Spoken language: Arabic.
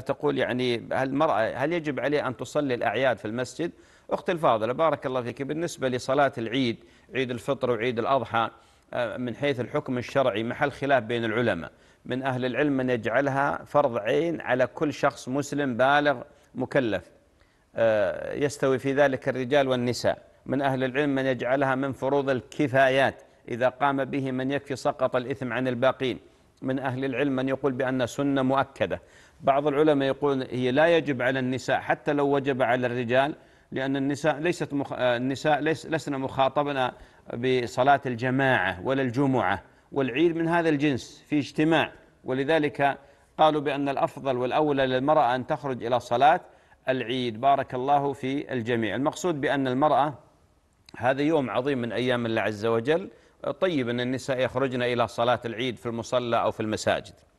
تقول يعني المرأة هل يجب عليه أن تصلي الأعياد في المسجد أختي الفاضلة بارك الله فيك بالنسبة لصلاة العيد عيد الفطر وعيد الأضحى آه، من حيث الحكم الشرعي محل خلاف بين العلماء من أهل العلم من يجعلها فرض عين على كل شخص مسلم بالغ مكلف آه، يستوي في ذلك الرجال والنساء من أهل العلم من يجعلها من فروض الكفايات إذا قام به من يكفي سقط الإثم عن الباقين من أهل العلم من يقول بأن سنة مؤكدة بعض العلماء يقول هي لا يجب على النساء حتى لو وجب على الرجال لأن النساء ليست مخ... النساء ليس... لسنا مخاطبنا بصلاة الجماعة ولا الجمعة والعيد من هذا الجنس في اجتماع ولذلك قالوا بأن الأفضل والأولى للمرأة أن تخرج إلى صلاة العيد بارك الله في الجميع المقصود بأن المرأة هذا يوم عظيم من أيام الله عز وجل طيب أن النساء يخرجن إلى صلاة العيد في المصلى أو في المساجد